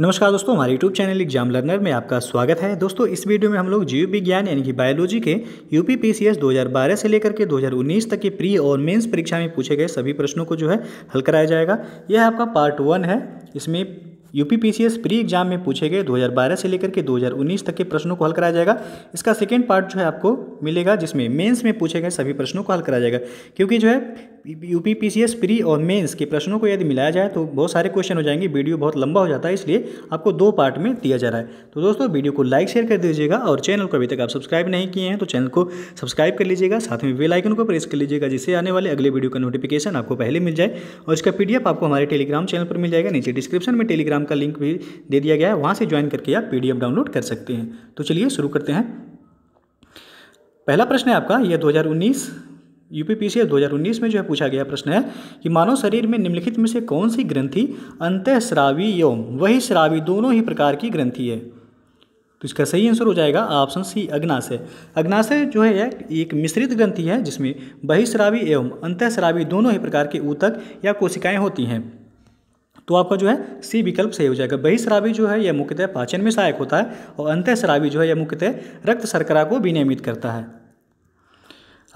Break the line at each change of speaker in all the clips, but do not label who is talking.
नमस्कार दोस्तों हमारे यूट्यूब चैनल एग्जाम लर्नर में आपका स्वागत है दोस्तों इस वीडियो में हम लोग जीव विज्ञान यानी कि बायोलॉजी के यूपी पी पी से लेकर के 2019 तक के प्री और मेंस परीक्षा में पूछे गए सभी प्रश्नों को जो है हल कराया जाएगा यह आपका पार्ट वन है इसमें यूपी पी प्री एग्जाम में पूछे गए 2012 से लेकर के 2019 तक के प्रश्नों को हल कराया जाएगा इसका सेकेंड पार्ट जो है आपको मिलेगा जिसमें मेंस में पूछे गए सभी प्रश्नों को हल कराया जाएगा क्योंकि जो है U P P C S pre और मेंस के प्रश्नों को यदि मिलाया जाए तो बहुत सारे क्वेश्चन हो जाएंगे वीडियो बहुत लंबा हो जाता है इसलिए आपको दो पार्ट में दिया जा रहा है तो दोस्तों वीडियो को लाइक शेयर कर दीजिएगा और चैनल को अभी तक आप सब्सक्राइब नहीं किए हैं तो चैनल को सब्सक्राइब कर लीजिएगा साथ में वेलाइकन को प्रेस कर लीजिएगा जिससे आने वाले अगले वीडियो का नोटिफिकेशन आपको पहले मिल जाए और इसका पी आपको हमारे टेलीग्राम चैनल पर मिल जाएगा नीचे डिस्क्रिप्शन में टेलीग्राम का लिंक भी दे दिया गया है वहाँ से ज्वाइन करके आप पी डाउनलोड कर सकते हैं तो चलिए शुरू करते हैं पहला प्रश्न है आपका यह 2019 यूपीपीसीएल 2019 में जो है पूछा गया प्रश्न है कि मानव शरीर में निम्नलिखित में से कौन सी ग्रंथि अंत श्रावी एवं वही श्रावी दोनों ही प्रकार की ग्रंथि है तो इसका सही आंसर हो जाएगा ऑप्शन सी अग्नाशय अग्नाशय जो है एक मिश्रित ग्रंथि है जिसमें बहिश्रावी एवं अंतःश्रावी दोनों ही प्रकार के ऊतक या कोशिकाएं होती हैं तो आपका जो है सी विकल्प सही हो जाएगा बहिश्रावी जो है यह मुख्यतः पाचन में सहायक होता है और अंतःश्रावी जो है यह मुख्यतः रक्त शर्करा को विनियमित करता है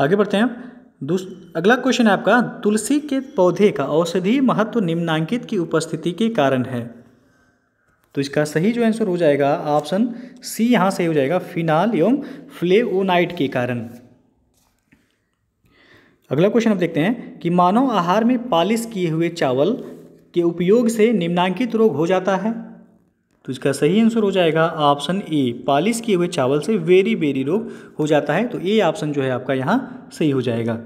आगे बढ़ते हैं अगला क्वेश्चन है आपका तुलसी के पौधे का औषधि महत्व निम्नांकित की उपस्थिति के कारण है तो इसका सही जो आंसर हो जाएगा ऑप्शन सी यहाँ सही हो जाएगा फिनाल एवं फ्लेवोनाइट के कारण अगला क्वेश्चन आप देखते हैं कि मानव आहार में पालिश किए हुए चावल के उपयोग से निम्नांकित रोग हो जाता है तो इसका सही आंसर हो जाएगा ऑप्शन ए पालिश किए हुए चावल से वेरी बेरी रोग हो जाता है तो ए ऑप्शन जो है आपका यहाँ सही हो जाएगा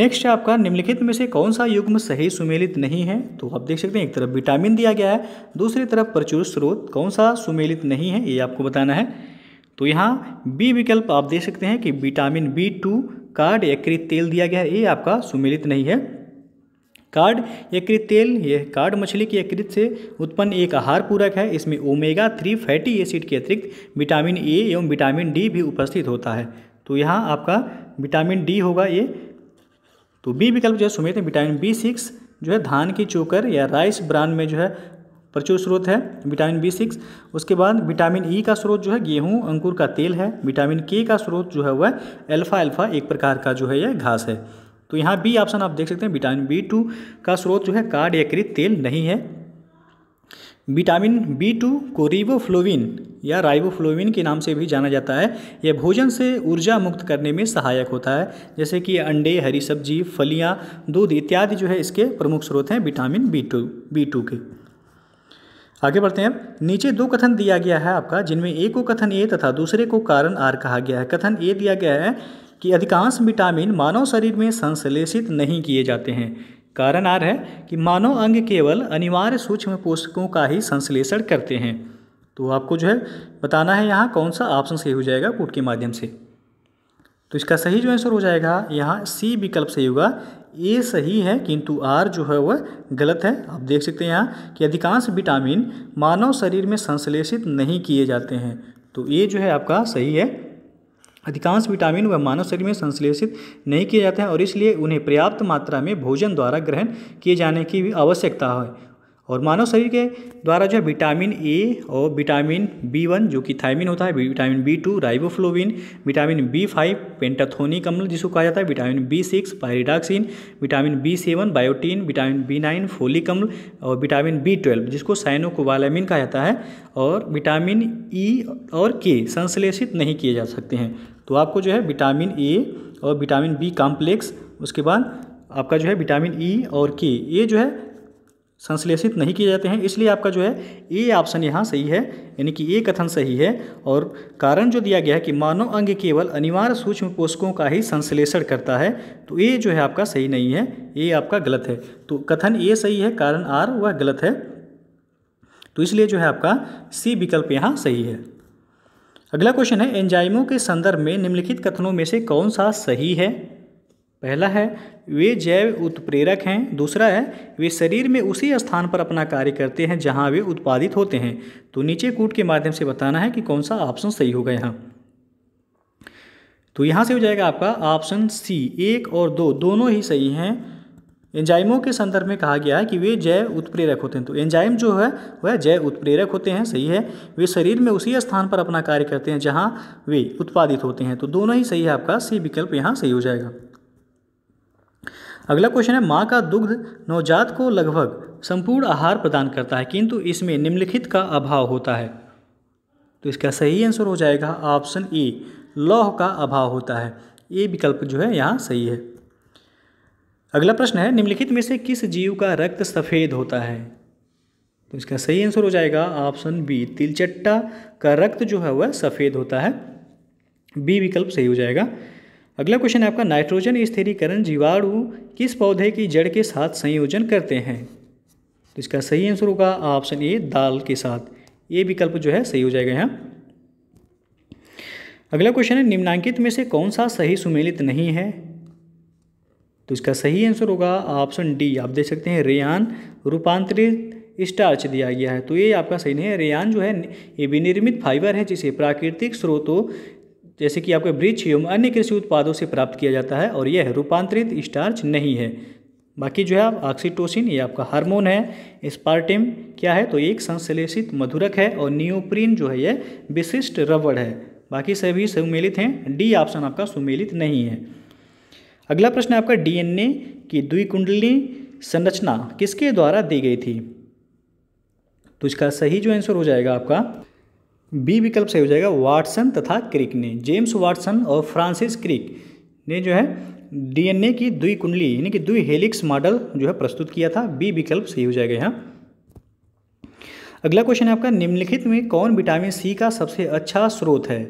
नेक्स्ट है आपका निम्नलिखित में से कौन सा युग्म सही सुमेलित नहीं है तो आप देख सकते हैं एक तरफ विटामिन दिया गया है दूसरी तरफ प्रचुर स्रोत कौन सा सुमेलित नहीं है ये आपको बताना है तो यहाँ बी विकल्प आप देख सकते हैं कि विटामिन बी टू कार्ड या कृत तेल दिया गया है ये आपका सुमेलित नहीं है कार्ड यकृत तेल यह कार्ड मछली के यकृत से उत्पन्न एक आहार पूरक है इसमें ओमेगा थ्री फैटी एसिड के अतिरिक्त विटामिन ए एवं विटामिन डी भी उपस्थित होता है तो यहाँ आपका विटामिन डी होगा ये तो बी विकल्प जो है सुमित है विटामिन बी सिक्स जो है धान की चोकर या राइस ब्रांड में जो है प्रचुर स्रोत है विटामिन बी सिक्स उसके बाद विटामिन ई e का स्रोत जो है गेहूं अंकुर का तेल है विटामिन के का स्रोत जो है वह अल्फा अल्फा एक प्रकार का जो है यह घास है तो यहाँ बी ऑप्शन आप देख सकते हैं विटामिन बी टू का स्रोत जो है कार्ड यकृत तेल नहीं है विटामिन बी टू को रिबोफ्लोविन या राइबोफ्लोविन के नाम से भी जाना जाता है यह भोजन से ऊर्जा मुक्त करने में सहायक होता है जैसे कि अंडे हरी सब्जी फलियाँ दूध इत्यादि जो है इसके प्रमुख स्रोत हैं vitamin B two B two के आगे बढ़ते हैं अब नीचे दो कथन दिया गया है आपका जिनमें एक को कथन ए तथा दूसरे को कारण आर कहा गया है कथन ए दिया गया है कि अधिकांश विटामिन मानव शरीर में संश्लेषित नहीं किए जाते हैं कारण आर है कि मानव अंग केवल अनिवार्य सूक्ष्म पोषकों का ही संश्लेषण करते हैं तो आपको जो है बताना है यहाँ कौन सा ऑप्शन सही हो जाएगा कूट के माध्यम से तो इसका सही जो आंसर हो जाएगा यहाँ सी विकल्प सही होगा ए सही है किंतु आर जो है वह गलत है आप देख सकते हैं यहाँ कि अधिकांश विटामिन मानव शरीर में संश्लेषित नहीं किए जाते हैं तो ये जो है आपका सही है अधिकांश विटामिन वह मानव शरीर में संश्लेषित नहीं किए जाते हैं और इसलिए उन्हें पर्याप्त मात्रा में भोजन द्वारा ग्रहण किए जाने की भी आवश्यकता है और मानव शरीर के द्वारा जो है विटामिन ए और विटामिन बी वन जो कि थायमिन होता है vitamin B two riboflavin vitamin B five pantothenic अम्ल जिसको कहा जाता है vitamin B six pyridoxine vitamin B seven biotin vitamin B nine folic अम्ल और विटामिन बी ट्वेल्व जिसको साइनोकोबालामिन कहा जाता है और विटामिन ई e और के संश्लेषित नहीं किए जा सकते हैं तो आपको जो है विटामिन ए और विटामिन बी कॉम्प्लेक्स उसके बाद आपका जो है विटामिन ई और के ये जो है संश्लेषित नहीं किए जाते हैं इसलिए आपका जो है ए ऑप्शन यहाँ सही है यानी कि ए कथन सही है और कारण जो दिया गया है कि मानव अंग केवल अनिवार्य सूक्ष्म पोषकों का ही संश्लेषण करता है तो ए जो है आपका सही नहीं है ए आपका गलत है तो कथन ए सही है कारण आर वह गलत है तो इसलिए जो है आपका सी विकल्प यहाँ सही है अगला क्वेश्चन है एंजाइमों के संदर्भ में निम्नलिखित कथनों में से कौन सा सही है पहला है वे जैव उत्प्रेरक हैं दूसरा है वे शरीर में उसी स्थान पर अपना कार्य करते हैं जहां वे उत्पादित होते हैं तो नीचे कूट के माध्यम से बताना है कि कौन सा ऑप्शन सही होगा यहाँ तो यहाँ से हो जाएगा आपका ऑप्शन सी एक और दो दोनों ही सही हैं एंजाइमों के संदर्भ में कहा गया है कि वे जैव उत्प्रेरक होते हैं तो एंजाइम जो है वह जैव उत्प्रेरक होते हैं सही है वे शरीर में उसी स्थान पर अपना कार्य करते हैं जहाँ वे उत्पादित होते हैं तो दोनों ही सही है आपका सी विकल्प यहाँ सही हो जाएगा अगला क्वेश्चन है माँ का दुग्ध नवजात को लगभग संपूर्ण आहार प्रदान करता है किंतु इसमें निम्नलिखित का अभाव होता है तो इसका सही आंसर हो जाएगा ऑप्शन ए लौह का अभाव होता है ये विकल्प जो है यहाँ सही है अगला प्रश्न है निम्नलिखित में से किस जीव का रक्त सफ़ेद होता है तो इसका सही आंसर हो जाएगा ऑप्शन बी तिलचट्टा का रक्त जो है वह सफ़ेद होता है बी विकल्प सही हो जाएगा अगला क्वेश्चन है आपका नाइट्रोजन स्थिरीकरण जीवाणु किस पौधे की जड़ के साथ संयोजन करते हैं तो इसका सही आंसर होगा ऑप्शन ए दाल के साथ ये विकल्प जो है सही हो जाएगा यहाँ अगला क्वेश्चन है निम्नांकित में से कौन सा सही सुमेलित नहीं है तो इसका सही आंसर होगा ऑप्शन डी आप देख सकते हैं रेयान रूपांतरित स्टार्च दिया गया है तो ये आपका सही नहीं है रेयान जो है ये विनिर्मित फाइबर है जिसे प्राकृतिक स्रोतों जैसे कि आपके वृक्ष एवं अन्य कृषि उत्पादों से प्राप्त किया जाता है और यह रूपांतरित स्टार्च नहीं है बाकी जो है आप ऑक्सीटोसिन ये आपका हार्मोन है स्पार्टिम क्या है तो एक संश्लेषित मधुरक है और नियोप्रीन जो है यह विशिष्ट रबड़ है बाकी सभी सुमेलित हैं डी ऑप्शन आपका सुमेलित नहीं है अगला प्रश्न है आपका डीएनए की कुंडली संरचना किसके द्वारा दी गई थी तो इसका सही जो आंसर हो जाएगा आपका बी विकल्प सही हो जाएगा वाटसन तथा क्रिक ने जेम्स वाटसन और फ्रांसिस क्रिक ने जो है डीएनए की द्वि कुंडली यानी कि दुई हेलिक्स मॉडल जो है प्रस्तुत किया था बी विकल्प सही हो जाएगा यहाँ अगला क्वेश्चन है आपका निम्नलिखित में कौन विटामिन सी का सबसे अच्छा स्रोत है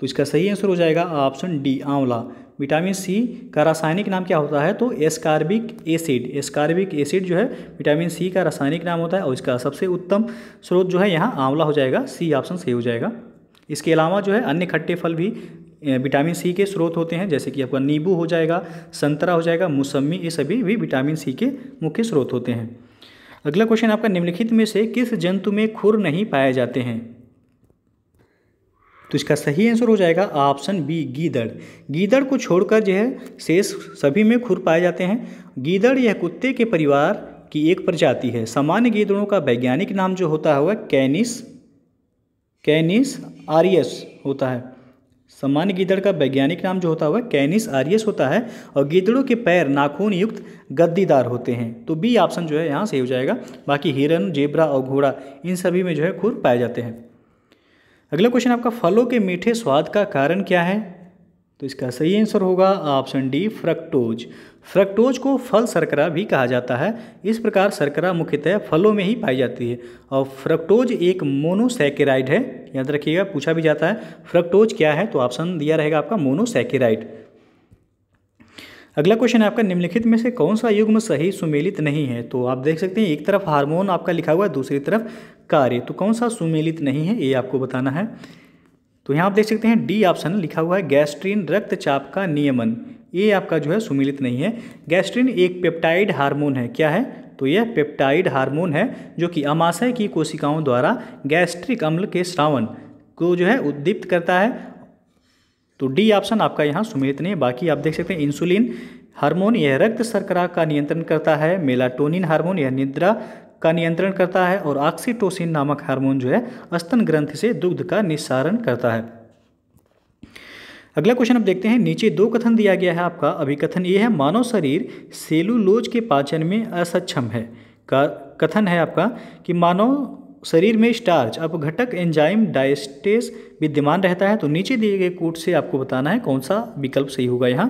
तो इसका सही आंसर हो जाएगा ऑप्शन डी आंवला विटामिन सी का रासायनिक नाम क्या होता है तो एस्कार्बिक एसिड एस्कार्बिक एसिड जो है विटामिन सी का रासायनिक नाम होता है और इसका सबसे उत्तम स्रोत जो है यहाँ आंवला हो जाएगा सी ऑप्शन सही हो जाएगा इसके अलावा जो है अन्य खट्टे फल भी विटामिन सी के स्रोत होते हैं जैसे कि आपका नींबू हो जाएगा संतरा हो जाएगा मौसमी ये सभी भी विटामिन सी के मुख्य स्रोत होते हैं अगला क्वेश्चन आपका निम्नलिखित में से किस जंतु में खुर नहीं पाए जाते हैं तो इसका सही आंसर हो जाएगा ऑप्शन बी गीदड़ गीदड़ को छोड़कर जो है शेष सभी में खुर पाए जाते हैं गीदड़ यह कुत्ते के परिवार की एक प्रजाति है सामान्य गीदड़ों का वैज्ञानिक नाम जो होता है वह कैनिस कैनिस आरियस होता है सामान्य गीदड़ का वैज्ञानिक नाम जो होता है वह कैनिस आरियस होता है और गीदड़ों के पैर नाखून युक्त गद्दीदार होते हैं तो बी ऑप्शन जो है यहाँ से हो जाएगा बाकी हिरन जेबरा और घोड़ा इन सभी में जो है खुर पाए जाते हैं अगला क्वेश्चन आपका फलों के मीठे स्वाद का कारण क्या है तो इसका सही आंसर होगा ऑप्शन डी फ्रक्टोज फ्रक्टोज को फल सरकरा भी कहा जाता है इस प्रकार सरकरा मुख्यतः फलों में ही पाई जाती है और फ्रक्टोज एक मोनोसैकेराइड है याद रखिएगा पूछा भी जाता है फ्रक्टोज क्या है तो ऑप्शन दिया रहेगा आपका मोनोसैकेराइड अगला क्वेश्चन है आपका निम्नलिखित में से कौन सा युग्म सही सुमेलित नहीं है तो आप देख सकते हैं एक तरफ हार्मोन आपका लिखा हुआ है दूसरी तरफ कार्य तो कौन सा सुमेलित नहीं है ये आपको बताना है तो यहाँ आप देख सकते हैं डी ऑप्शन लिखा हुआ है गैस्ट्रीन रक्तचाप का नियमन ये आपका जो है सुमिलित नहीं है गैस्ट्रीन एक पेप्टाइड हार्मोन है क्या है तो यह पेप्टाइड हार्मोन है जो कि अमाशय की कोशिकाओं द्वारा गैस्ट्रिक अम्ल के श्रावण को जो है उद्दीप्त करता है तो डी ऑप्शन आपका यहाँ सुमेलित नहीं है बाकी आप देख सकते हैं इंसुलिन हार्मोन यह रक्त सरकरा का नियंत्रण करता है मेलाटोनिन हार्मोन यह निद्रा का नियंत्रण करता है और ऑक्सीटोसिन नामक हार्मोन जो है अस्तन ग्रंथ से दुग्ध का निस्सारण करता है अगला क्वेश्चन अब देखते हैं नीचे दो कथन दिया गया है आपका अभी कथन ये है मानव शरीर सेलुलोज के पाचन में असक्षम है का कथन है आपका कि मानव शरीर में स्टार्च अपघटक एंजाइम डाइस्टेस विद्यमान रहता है तो नीचे दिए गए कोट से आपको बताना है कौन सा विकल्प सही होगा यहाँ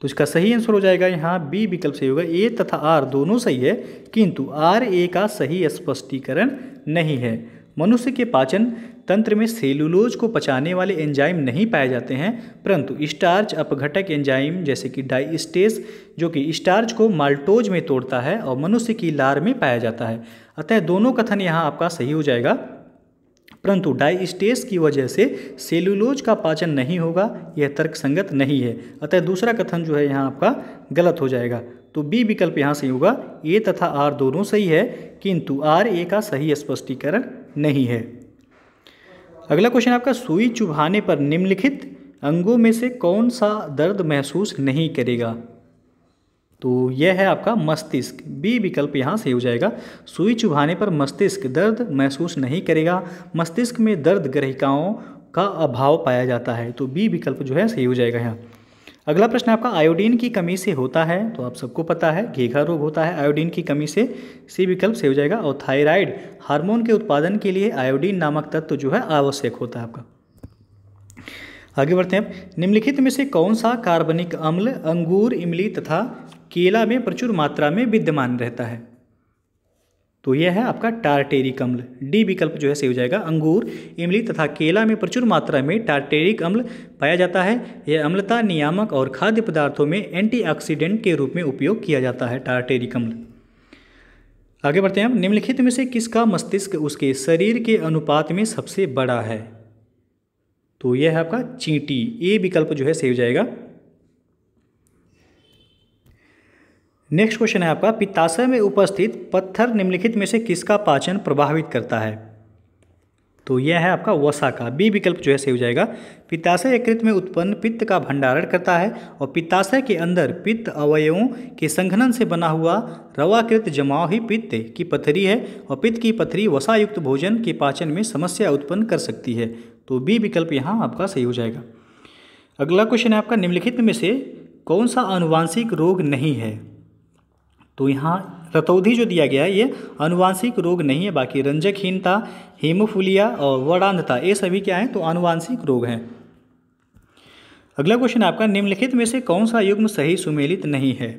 तो इसका सही आंसर हो जाएगा यहाँ बी विकल्प सही होगा ए तथा आर दोनों सही है किंतु आर ए का सही स्पष्टीकरण नहीं है मनुष्य के पाचन तंत्र में सेलुलोज को पचाने वाले एंजाइम नहीं पाए जाते हैं परंतु स्टार्च अपघटक एंजाइम जैसे कि डाइस्टेस जो कि स्टार्च को माल्टोज में तोड़ता है और मनुष्य की लार में पाया जाता है अतः दोनों कथन यहाँ आपका सही हो जाएगा परंतु डाइस्टेस की वजह से सेलुलोज का पाचन नहीं होगा यह तर्क संगत नहीं है अतः दूसरा कथन जो है यहाँ आपका गलत हो जाएगा तो बी विकल्प यहाँ सही होगा ए तथा आर दोनों सही है किंतु आर ए का सही स्पष्टीकरण नहीं है अगला क्वेश्चन आपका सुई चुभाने पर निम्नलिखित अंगों में से कौन सा दर्द महसूस नहीं करेगा तो यह है आपका मस्तिष्क बी विकल्प यहाँ सही हो जाएगा सुई चुभाने पर मस्तिष्क दर्द महसूस नहीं करेगा मस्तिष्क में दर्द ग्रहिकाओं का अभाव पाया जाता है तो बी विकल्प जो है सही हो जाएगा यहाँ अगला प्रश्न आपका आयोडीन की कमी से होता है तो आप सबको पता है घेघा रोग होता है आयोडीन की कमी से सी विकल्प से हो जाएगा और थायराइड हार्मोन के उत्पादन के लिए आयोडीन नामक तत्व जो है आवश्यक होता है आपका आगे बढ़ते हैं निम्नलिखित में से कौन सा कार्बनिक अम्ल अंगूर इमली तथा केला में प्रचुर मात्रा में विद्यमान रहता है तो यह है आपका टार्टेरिक अम्ल डी विकल्प जो है सही हो जाएगा अंगूर इमली तथा केला में प्रचुर मात्रा में टार्टेरिक अम्ल पाया जाता है यह अम्लता नियामक और खाद्य पदार्थों में एंटीऑक्सीडेंट के रूप में उपयोग किया जाता है टार्टेरिक अम्ल आगे बढ़ते हैं हम निम्नलिखित में से किसका मस्तिष्क उसके शरीर के अनुपात में सबसे बड़ा है तो यह है आपका चींटी ए विकल्प जो है सही हो जाएगा नेक्स्ट क्वेश्चन है आपका पित्ताशय में उपस्थित पत्थर निम्नलिखित में से किसका पाचन प्रभावित करता है तो यह है आपका वसा का बी विकल्प जो है सही हो जाएगा पित्ताशय यकृत में उत्पन्न पित्त का भंडारण करता है और पित्ताशय के अंदर पित्त अवयवों के संघनन से बना हुआ रवाकृत जमाव ही पित्त की पथरी है और पित्त की पथरी वसायुक्त भोजन के पाचन में समस्या उत्पन्न कर सकती है तो बी विकल्प यहाँ आपका सही हो जाएगा अगला क्वेश्चन है आपका निम्नलिखित में से कौन सा अनुवांशिक रोग नहीं है तो यहाँ रतौधी जो दिया गया है ये अनुवांशिक रोग नहीं है बाकी रंजकहीनता हेमोफुलिया और वडांधता ये सभी क्या हैं तो अनुवांशिक रोग हैं अगला क्वेश्चन आपका निम्नलिखित में से कौन सा युग्म सही सुमेलित नहीं है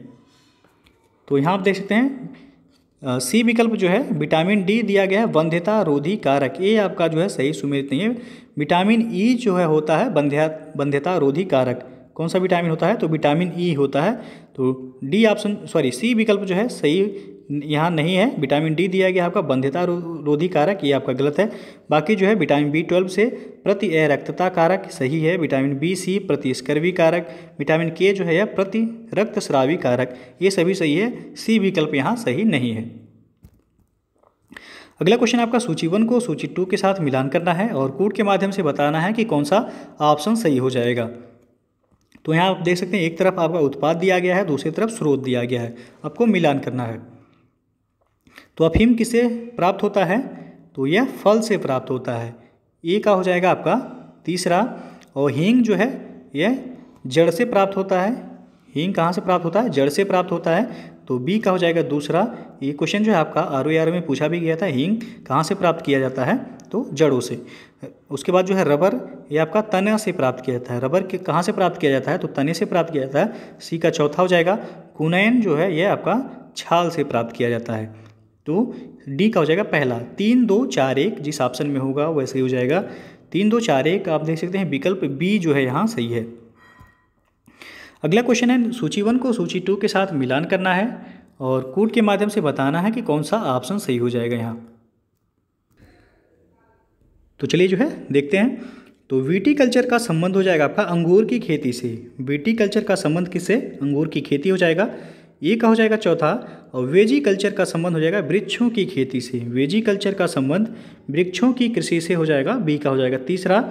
तो यहाँ आप देख सकते हैं सी विकल्प जो है विटामिन डी दिया गया है बंध्यता रोधी कारक ये आपका जो है सही सुमेलित नहीं है विटामिन ई e जो है होता है बंध्या बंध्यता रोधी कारक कौन सा विटामिन होता है तो विटामिन ई e होता है तो डी ऑप्शन सॉरी सी विकल्प जो है सही यहाँ नहीं है विटामिन डी दिया गया आपका रो रोधी कारक ये आपका गलत है बाकी जो है विटामिन बी ट्वेल्व से प्रति ए रक्तता कारक सही है विटामिन बी सी प्रति स्कर्वी कारक विटामिन के जो है प्रति रक्त श्रावी कारक ये सभी सही है सी विकल्प यहाँ सही नहीं है अगला क्वेश्चन आपका सूची वन को सूची टू के साथ मिलान करना है और कूट के माध्यम से बताना है कि कौन सा ऑप्शन सही हो जाएगा तो यहाँ आप देख सकते हैं एक तरफ आपका उत्पाद दिया गया है दूसरी तरफ स्रोत दिया गया है आपको मिलान करना है तो अफीम किसे प्राप्त होता है तो यह फल से प्राप्त होता है ए का हो जाएगा आपका तीसरा और हींग जो है यह जड़ से प्राप्त होता है हींग कहाँ से प्राप्त होता है जड़ से प्राप्त होता है तो बी का हो जाएगा दूसरा ये क्वेश्चन जो है आपका आर में पूछा भी गया था हींग कहाँ से प्राप्त किया जाता है तो जड़ों से उसके बाद जो है रबर ये आपका तना से प्राप्त किया जाता है रबर के कहाँ से प्राप्त किया जाता है तो तने से प्राप्त किया जाता है सी का चौथा हो जाएगा कुनैन जो है यह आपका छाल से प्राप्त किया जाता है तो डी का हो जाएगा पहला तीन दो चार एक जिस ऑप्शन में होगा वैसे ही हो जाएगा तीन दो चार एक आप देख सकते हैं विकल्प बी जो है यहाँ सही है अगला क्वेश्चन है सूची वन को सूची टू के साथ मिलान करना है और कूट के माध्यम से बताना है कि कौन सा ऑप्शन सही हो जाएगा यहाँ तो चलिए जो है देखते हैं तो वीटी कल्चर का संबंध हो जाएगा आपका अंगूर की खेती से वीटी कल्चर का संबंध किससे अंगूर की खेती हो जाएगा ये का हो जाएगा चौथा और वेजी कल्चर का संबंध हो जाएगा वृक्षों की खेती से वेजी कल्चर का संबंध वृक्षों की कृषि से हो जाएगा बी का हो जाएगा तीसरा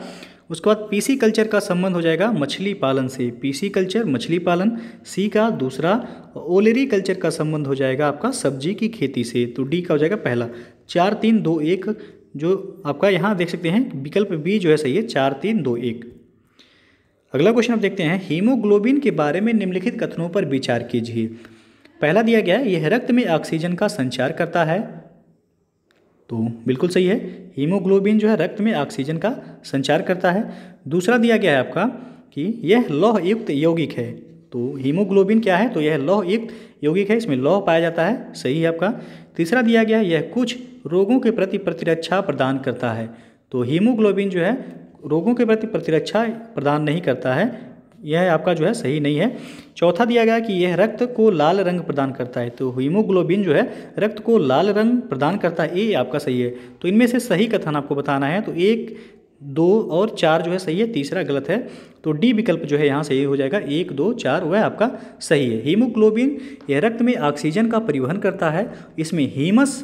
उसके बाद पीसी कल्चर का संबंध हो जाएगा मछली पालन से पीसी कल्चर मछली पालन सी का दूसरा और ओलेरी कल्चर का संबंध हो जाएगा आपका सब्जी की खेती से तो डी का हो जाएगा पहला चार तीन दो एक जो आपका यहाँ देख सकते हैं विकल्प बी जो है सही है चार तीन दो एक अगला क्वेश्चन आप देखते हैं हीमोग्लोबिन के बारे में निम्नलिखित कथनों पर विचार कीजिए पहला दिया गया है यह रक्त में ऑक्सीजन का संचार करता है तो बिल्कुल सही है हीमोग्लोबिन जो है रक्त में ऑक्सीजन का संचार करता है दूसरा दिया गया है आपका कि यह लौह युक्त यौगिक है तो हीमोग्लोबिन क्या है तो यह लौह युक्त यौगिक है इसमें लौह पाया जाता है सही है आपका तीसरा दिया गया है यह कुछ रोगों के प्रति प्रतिरक्षा प्रदान करता है तो हीमोग्लोबिन जो है रोगों के प्रति प्रतिरक्षा प्रदान नहीं करता है यह आपका जो है सही नहीं है चौथा दिया गया कि यह रक्त को लाल रंग प्रदान करता है तो हीमोग्लोबिन जो है रक्त को लाल रंग प्रदान करता है ए आपका सही है तो इनमें से सही कथन आपको बताना है तो एक दो और चार जो है सही है तीसरा गलत है तो डी विकल्प जो है यहाँ सही हो जाएगा एक दो चार वह आपका सही है हीमोग्लोबिन यह रक्त में ऑक्सीजन का परिवहन करता है इसमें हीमस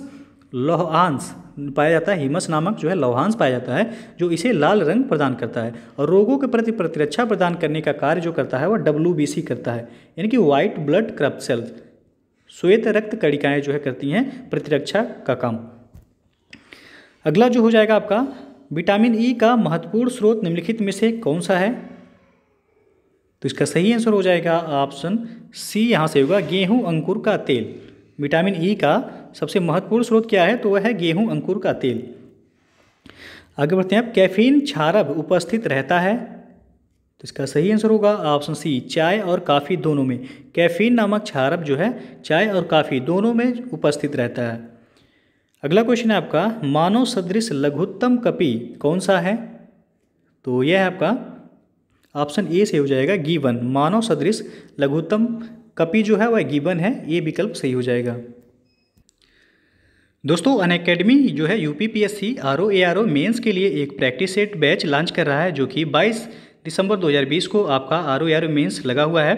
लौहांश पाया जाता है हिमस नामक जो है लौहांश पाया जाता है जो इसे लाल रंग प्रदान करता है और रोगों के प्रति प्रतिरक्षा प्रदान करने का कार्य जो करता है वह डब्ल्यू करता है यानी कि व्हाइट ब्लड क्रप सेल्स श्वेत रक्त कड़िकाएँ जो है करती हैं प्रतिरक्षा का काम अगला जो हो जाएगा आपका विटामिन ई e का महत्वपूर्ण स्रोत निम्नलिखित में से कौन सा है तो इसका सही आंसर हो जाएगा ऑप्शन सी यहाँ से होगा गेहूं अंकुर का तेल विटामिन ई e का सबसे महत्वपूर्ण स्रोत क्या है तो वह है गेहूं अंकुर का तेल आगे बढ़ते हैं आप कैफीन छारब उपस्थित रहता है तो इसका सही आंसर होगा ऑप्शन सी चाय और काफ़ी दोनों में कैफीन नामक छारब जो है चाय और काफ़ी दोनों में उपस्थित रहता है अगला क्वेश्चन है आपका मानव सदृश लघुत्तम कपि कौन सा है तो यह है आपका ऑप्शन ए से हो जाएगा गीवन मानव सदृश लघुत्तम कपि जो है वह गीवन है ये विकल्प सही हो जाएगा दोस्तों अन अकेडमी जो है U P P S C R O A R O mains के लिए एक प्रैक्टिस सेट बैच लॉन्च कर रहा है जो कि 22 दिसंबर 2020 को आपका R O A R O mains लगा हुआ है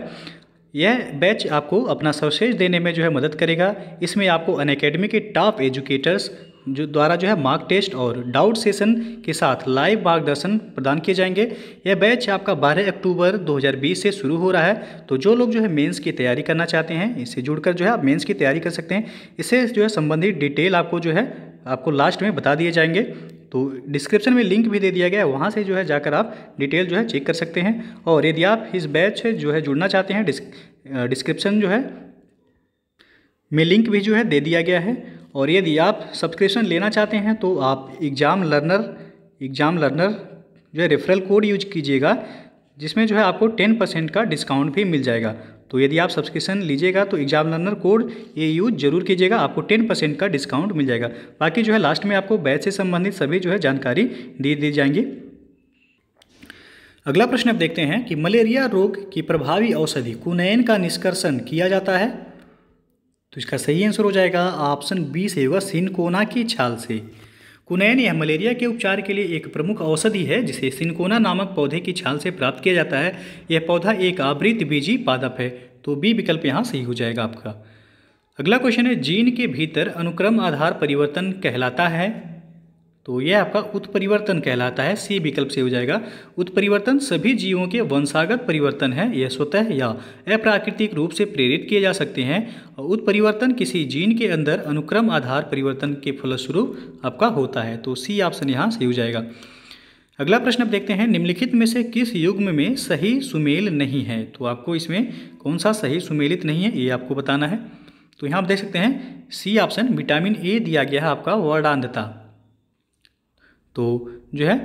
यह बैच आपको अपना सर्वश्रेष्ठ देने में जो है मदद करेगा इसमें आपको अन अकेडमी के टॉप एजुकेटर्स जो द्वारा जो है मार्क टेस्ट और डाउट सेशन के साथ लाइव मार्गदर्शन प्रदान किए जाएंगे यह बैच आपका 12 अक्टूबर 2020 से शुरू हो रहा है तो जो लोग जो है मेंस की तैयारी करना चाहते हैं इससे जुड़कर जो है आप मेंस की तैयारी कर सकते हैं इससे जो है संबंधित डिटेल आपको जो है आपको लास्ट में बता दिए जाएंगे तो डिस्क्रिप्शन में लिंक भी दे दिया गया है वहाँ से जो है जाकर आप डिटेल जो है चेक कर सकते हैं और यदि आप इस बैच जो है जुड़ना चाहते हैं डिस्क्रिप्शन जो है में लिंक भी जो है दे दिया गया है और यदि आप सब्सक्रिप्शन लेना चाहते हैं तो आप एग्ज़ाम लर्नर एग्ज़ाम लर्नर जो है रेफरल कोड यूज कीजिएगा जिसमें जो है आपको टेन परसेंट का डिस्काउंट भी मिल जाएगा तो यदि आप सब्सक्रिप्शन लीजिएगा तो एग्जाम लर्नर कोड ये यूज जरूर कीजिएगा आपको टेन परसेंट का डिस्काउंट मिल जाएगा बाकी जो है लास्ट में आपको बैच से संबंधित सभी जो है जानकारी दी दी जाएंगी अगला प्रश्न आप देखते हैं कि मलेरिया रोग की प्रभावी औषधि कुनैन का निष्कर्षण किया जाता है तो इसका सही आंसर हो जाएगा ऑप्शन बी से होगा सिनकोना की छाल से कुनैन यह मलेरिया के उपचार के लिए एक प्रमुख औषधि है जिसे सिनकोना नामक पौधे की छाल से प्राप्त किया जाता है यह पौधा एक आवृत बीजी पादप है तो बी विकल्प यहाँ सही हो जाएगा आपका अगला क्वेश्चन है जीन के भीतर अनुक्रम आधार परिवर्तन कहलाता है तो यह आपका उत्परिवर्तन कहलाता है सी विकल्प से हो जाएगा उत्परिवर्तन सभी जीवों के वंशागत परिवर्तन है यह स्वतः या अप्राकृतिक रूप से प्रेरित किए जा सकते हैं और उत्परिवर्तन किसी जीन के अंदर अनुक्रम आधार परिवर्तन के फलस्वरूप आपका होता है तो सी ऑप्शन यहाँ सही हो जाएगा अगला प्रश्न आप देखते हैं निम्नलिखित में से किस युग्म में सही सुमेल नहीं है तो आपको इसमें कौन सा सही सुमेलित नहीं है ये आपको बताना है तो यहाँ आप देख सकते हैं सी ऑप्शन विटामिन ए दिया गया है आपका वर्णांधता तो जो है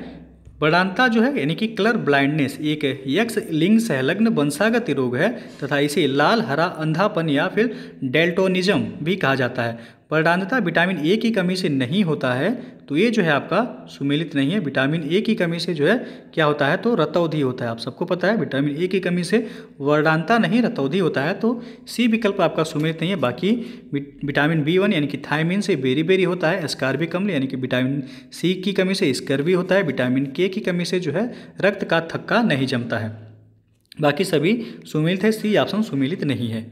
बड़ानता जो है यानी कि कलर ब्लाइंडनेस एक यक्ष लिंग सहलग्न वंशागत रोग है तथा इसे लाल हरा अंधापन या फिर डेल्टोनिज्म भी कहा जाता है प्रदानता विटामिन ए की कमी से नहीं होता है तो ये जो है आपका सुमेलित नहीं है विटामिन ए की कमी से जो है क्या होता है तो रतौधि होता है आप सबको पता है विटामिन ए की कमी से वर्णानता नहीं रतौधि होता है तो सी विकल्प आपका सुमेलित नहीं है बाकी विटामिन बी वन यानी कि थायमिन से बेरी बेरी होता है स्कार्बिक अम्ल यानी कि विटामिन सी की कमी से स्कर्वी होता है विटामिन के की कमी से जो है रक्त का थक्का नहीं जमता है बाकी सभी सुमेलित है सी ऑप्शन सुमेलित नहीं है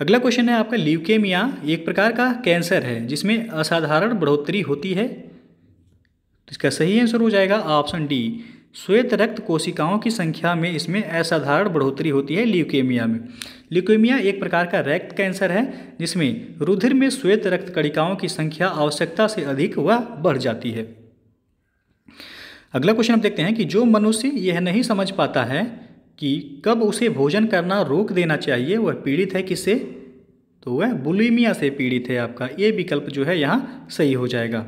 अगला क्वेश्चन है आपका ल्यूकेमिया एक प्रकार का कैंसर है जिसमें असाधारण बढ़ोतरी होती है तो इसका सही आंसर हो जाएगा ऑप्शन डी श्वेत रक्त कोशिकाओं की संख्या में इसमें असाधारण बढ़ोतरी होती है ल्यूकेमिया में ल्यूकेमिया एक प्रकार का रक्त कैंसर है जिसमें रुधिर में श्वेत रक्त कणिकाओं की संख्या आवश्यकता से अधिक व बढ़ जाती है अगला क्वेश्चन आप देखते हैं कि जो मनुष्य यह नहीं समझ पाता है कि कब उसे भोजन करना रोक देना चाहिए वह पीड़ित है किससे तो वह बुलिमिया से पीड़ित है आपका ये विकल्प जो है यहाँ सही हो जाएगा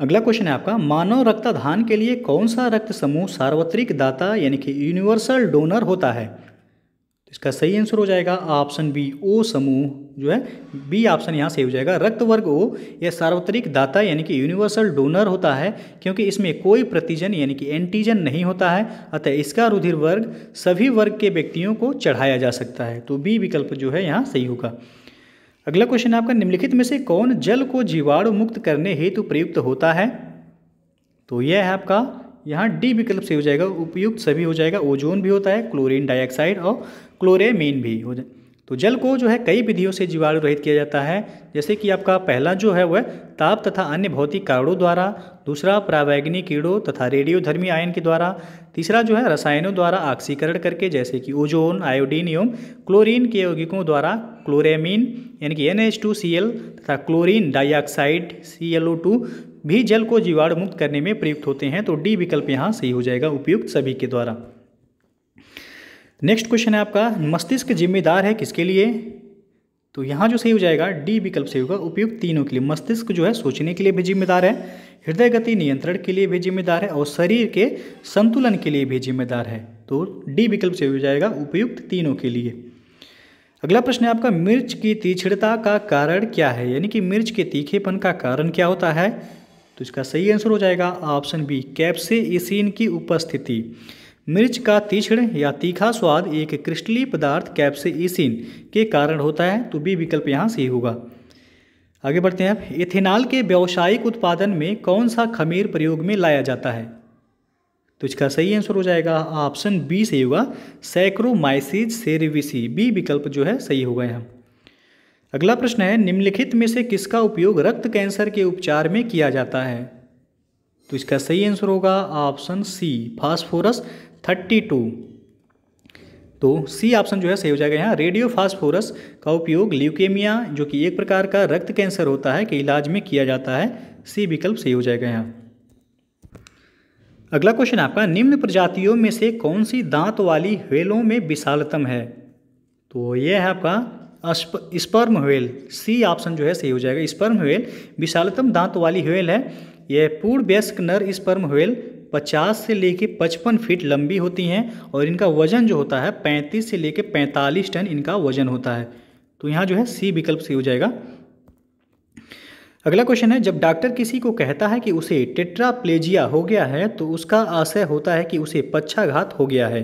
अगला क्वेश्चन है आपका मानव रक्तदान के लिए कौन सा रक्त समूह सार्वत्रिक दाता यानी कि यूनिवर्सल डोनर होता है इसका सही आंसर हो जाएगा ऑप्शन बी ओ समूह जो है बी ऑप्शन यहाँ सही हो जाएगा रक्त वर्ग ओ यह सार्वत्रिक दाता यानी कि यूनिवर्सल डोनर होता है क्योंकि इसमें कोई प्रतिजन यानी कि एंटीजन नहीं होता है अतः इसका रुधिर वर्ग सभी वर्ग के व्यक्तियों को चढ़ाया जा सकता है तो बी विकल्प जो है यहाँ सही होगा अगला क्वेश्चन आपका निम्नलिखित में से कौन जल को जीवाणु मुक्त करने हेतु प्रयुक्त होता है तो यह है आपका यहाँ डी विकल्प से हो जाएगा उपयुक्त सभी हो जाएगा ओजोन भी होता है क्लोरीन डाइऑक्साइड और क्लोरेमीन भी हो जाए तो जल को जो है कई विधियों से जीवाणु रहित किया जाता है जैसे कि आपका पहला जो है वह ताप तथा अन्य भौतिक कारणों द्वारा दूसरा प्रावैग्निक कीड़ों तथा रेडियोधर्मी आयन के द्वारा तीसरा जो है रसायनों द्वारा ऑक्सीकरण करके जैसे कि ओजोन आयोडीन एवं क्लोरीन के यौगिकों द्वारा क्लोरेमीन यानी कि एन तथा क्लोरीन डाइऑक्साइड सी भी जल को जीवाणु मुक्त करने में प्रयुक्त होते हैं तो डी विकल्प यहाँ सही हो जाएगा उपयुक्त सभी के द्वारा नेक्स्ट क्वेश्चन है आपका मस्तिष्क जिम्मेदार है किसके लिए तो यहाँ जो सही हो जाएगा डी विकल्प सही होगा उपयुक्त तीनों के लिए मस्तिष्क जो है सोचने के लिए भी जिम्मेदार है हृदय गति नियंत्रण के लिए भी जिम्मेदार है और शरीर के संतुलन के लिए भी जिम्मेदार है तो डी विकल्प सही हो जाएगा उपयुक्त तीनों के लिए अगला प्रश्न है आपका मिर्च की तीक्ष्णता का कारण क्या है यानी कि मिर्च के तीखेपन का कारण क्या होता है तो इसका सही आंसर हो जाएगा ऑप्शन बी कैप्सिसिन की उपस्थिति मिर्च का तीक्ष्ण या तीखा स्वाद एक क्रिस्टली पदार्थ कैप्सिसिन के कारण होता है तो बी विकल्प यहाँ सही होगा आगे बढ़ते हैं अब इथेनॉल के व्यावसायिक उत्पादन में कौन सा खमीर प्रयोग में लाया जाता है तो इसका सही आंसर हो जाएगा ऑप्शन बी सही होगा सैक्रोमाइसिस सेरिविसी बी विकल्प जो है सही होगा यहाँ अगला प्रश्न है निम्नलिखित में से किसका उपयोग रक्त कैंसर के उपचार में किया जाता है तो इसका सही आंसर होगा ऑप्शन सी फास्फोरस 32 तो सी ऑप्शन जो है सही हो जाएगा यहाँ रेडियो फास्फोरस का उपयोग ल्यूकेमिया जो कि एक प्रकार का रक्त कैंसर होता है के इलाज में किया जाता है सी विकल्प सही हो जाएगा यहाँ अगला क्वेश्चन आपका निम्न प्रजातियों में से कौन सी दांत वाली हेलों में विशालतम है तो यह है आपका स्पर्म हुएल सी ऑप्शन जो है सही हो जाएगा स्पर्म हुएल विशालतम दांत वाली हुएल है यह पूर्ण व्यस्क नर स्पर्म हुएल 50 से लेके 55 फीट लंबी होती हैं और इनका वजन जो होता है 35 से लेके 45 टन इनका वजन होता है तो यहाँ जो है सी विकल्प सही हो जाएगा अगला क्वेश्चन है जब डॉक्टर किसी को कहता है कि उसे टेट्राप्लेजिया हो गया है तो उसका आशय होता है कि उसे पक्षाघात हो गया है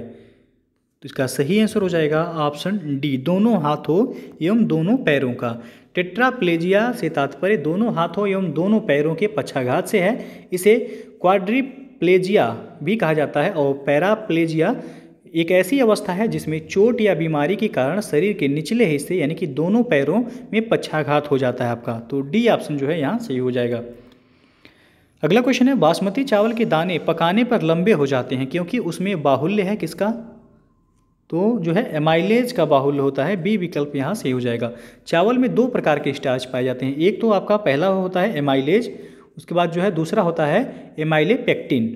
तो इसका सही आंसर हो जाएगा ऑप्शन डी दोनों हाथों एवं दोनों पैरों का टेट्राप्लेजिया से तात्पर्य दोनों हाथों एवं दोनों पैरों के पक्षाघात से है इसे क्वाड्रीप्लेजिया भी कहा जाता है और पैराप्लेजिया एक ऐसी अवस्था है जिसमें चोट या बीमारी के कारण शरीर के निचले हिस्से यानी कि दोनों पैरों में पक्षाघात हो जाता है आपका तो डी ऑप्शन जो है यहाँ सही हो जाएगा अगला क्वेश्चन है बासमती चावल के दाने पकाने पर लंबे हो जाते हैं क्योंकि उसमें बाहुल्य है किसका तो जो है एमाइलेज का बाहुल्य होता है बी विकल्प यहाँ सही हो जाएगा चावल में दो प्रकार के स्टार्च पाए जाते हैं एक तो आपका पहला होता है एमाइलेज उसके बाद जो है दूसरा होता है एमाइले पेक्टिन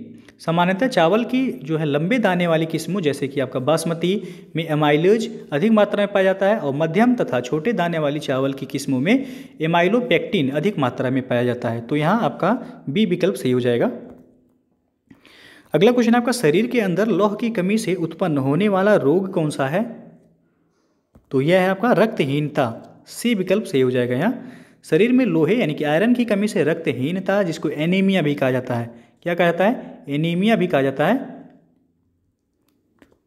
सामान्यतः चावल की जो है लंबे दाने वाली किस्मों जैसे कि आपका बासमती में एमाइलेज अधिक मात्रा में पाया जाता है और मध्यम तथा छोटे दाने वाली चावल की किस्मों में एमाइलोपेक्टिन अधिक मात्रा में पाया जाता है तो यहाँ आपका बी विकल्प सही हो जाएगा अगला क्वेश्चन आपका शरीर के अंदर लोह की कमी से उत्पन्न होने वाला रोग कौन सा है तो यह है आपका रक्तहीनता सी विकल्प सही हो जाएगा यहाँ शरीर में लोहे यानी कि आयरन की कमी से रक्तहीनता जिसको एनीमिया भी कहा जाता है क्या कहा जाता है एनीमिया भी कहा जाता है